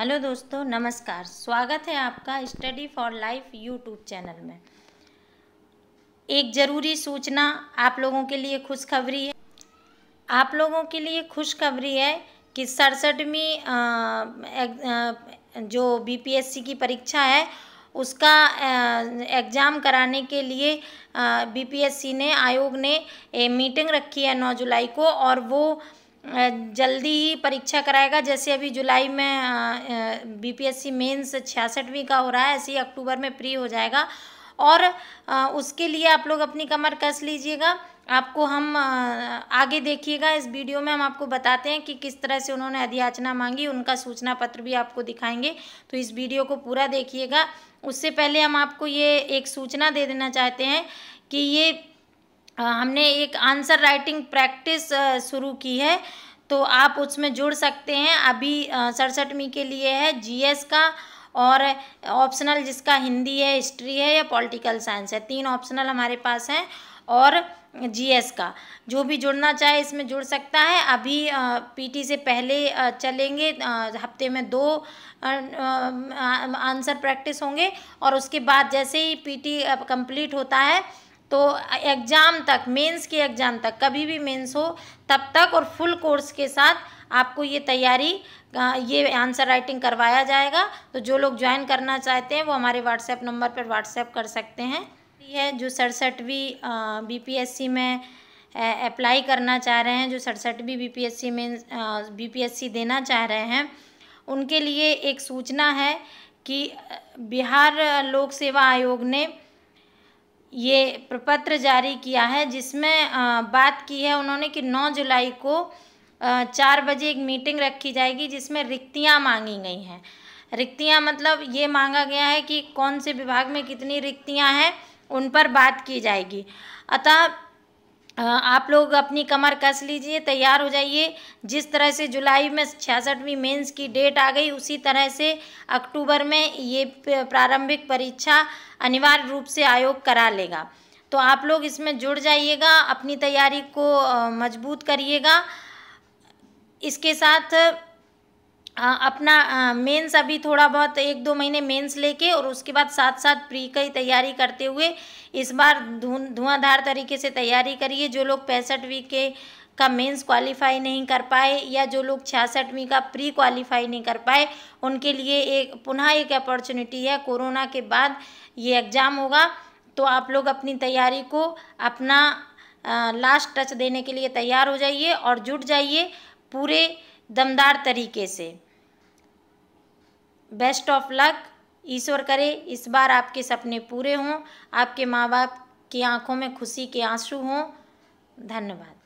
hello दोस्तों नमस्कार स्वागत है आपका Study for Life YouTube channel में एक ज़रूरी सूचना आप लोगों के लिए खुशखबरी है आप लोगों के लिए खुशखबरी है कि सड़सठवीं जो बीपीएससी की परीक्षा है उसका एग्ज़ाम कराने के लिए बीपीएससी ने आयोग ने मीटिंग रखी है नौ जुलाई को और वो जल्दी ही परीक्षा कराएगा जैसे अभी जुलाई में बीपीएससी मेंस छियासठवीं का हो रहा है ऐसे ही अक्टूबर में प्री हो जाएगा और उसके लिए आप लोग अपनी कमर कस लीजिएगा आपको हम आगे देखिएगा इस वीडियो में हम आपको बताते हैं कि किस तरह से उन्होंने अधियाचना मांगी उनका सूचना पत्र भी आपको दिखाएंगे तो इस वीडियो को पूरा देखिएगा उससे पहले हम आपको ये एक सूचना दे देना चाहते हैं कि ये हमने एक आंसर राइटिंग प्रैक्टिस शुरू की है तो आप उसमें जुड़ सकते हैं अभी सड़सठवीं के लिए है जीएस का और ऑप्शनल जिसका हिंदी है हिस्ट्री है या पॉलिटिकल साइंस है तीन ऑप्शनल हमारे पास हैं और जीएस का जो भी जुड़ना चाहे इसमें जुड़ सकता है अभी पीटी से पहले चलेंगे हफ्ते में दो आंसर प्रैक्टिस होंगे और उसके बाद जैसे ही पीटी कंप्लीट होता है तो एग्ज़ाम तक मेंस के एग्ज़ाम तक कभी भी मेंस हो तब तक और फुल कोर्स के साथ आपको ये तैयारी ये आंसर राइटिंग करवाया जाएगा तो जो लोग ज्वाइन करना चाहते हैं वो हमारे व्हाट्सएप नंबर पर व्हाट्सएप कर सकते हैं है जो सड़सठवीं सी में अप्लाई करना चाह रहे हैं जो सड़सठवीं बी पी एस सी में बी पी एस सी देना चाह रहे हैं उनके लिए एक सूचना है कि बिहार लोक सेवा आयोग ने ये प्रपत्र जारी किया है जिसमें बात की है उन्होंने कि 9 जुलाई को चार बजे एक मीटिंग रखी जाएगी जिसमें रिक्तियां मांगी गई हैं रिक्तियां मतलब ये मांगा गया है कि कौन से विभाग में कितनी रिक्तियां हैं उन पर बात की जाएगी अतः आप लोग अपनी कमर कस लीजिए तैयार हो जाइए जिस तरह से जुलाई में छियासठवीं मेंस की डेट आ गई उसी तरह से अक्टूबर में ये प्रारंभिक परीक्षा अनिवार्य रूप से आयोग करा लेगा तो आप लोग इसमें जुड़ जाइएगा अपनी तैयारी को मजबूत करिएगा इसके साथ अपना मेंस अभी थोड़ा बहुत एक दो महीने मेंस लेके और उसके बाद साथ साथ प्री की तैयारी करते हुए इस बार धुआंधार तरीके से तैयारी करिए जो लोग पैंसठवीं के का मेंस क्वालिफाई नहीं कर पाए या जो लोग छियासठवीं का प्री क्वालिफाई नहीं कर पाए उनके लिए एक पुनः एक अपॉर्चुनिटी है कोरोना के बाद ये एग्ज़ाम होगा तो आप लोग अपनी तैयारी को अपना लास्ट टच देने के लिए तैयार हो जाइए और जुट जाइए पूरे दमदार तरीके से बेस्ट ऑफ लक ईश्वर करे इस बार आपके सपने पूरे हों आपके माँ बाप की आंखों में खुशी के आंसू हों धन्यवाद